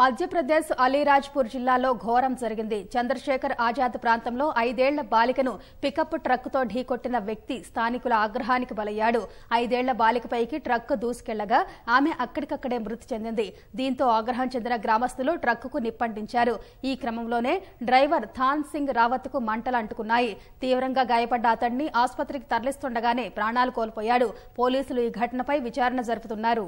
మధ్యప్రదేశ్ అలీరాజ్పూర్ జిల్లాలో ఘోరం జరిగింది చంద్రశేఖర్ ఆజాద్ ప్రాంతంలో ఐదేళ్ల బాలికను పికప్ ట్రక్కుతో ఢీకొట్టిన వ్యక్తి స్థానికుల ఆగ్రహానికి బలయ్యాడు ఐదేళ్ల బాలికపైకి ట్రక్ దూసుకెళ్లగా ఆమె అక్కడికక్కడే మృతి చెందింది దీంతో ఆగ్రహం చెందిన గ్రామస్తులు ట్రక్కుకు నిప్పంటించారు ఈ క్రమంలోనే డ్రైవర్ థాన్ సింగ్ రావత్ కు మంటలు అంటుకున్నాయి తీవ్రంగా గాయపడ్డ అతడిని ఆసుపత్రికి తరలిస్తుండగానే ప్రాణాలు కోల్పోయాడు పోలీసులు ఈ ఘటనపై విచారణ జరుపుతున్నారు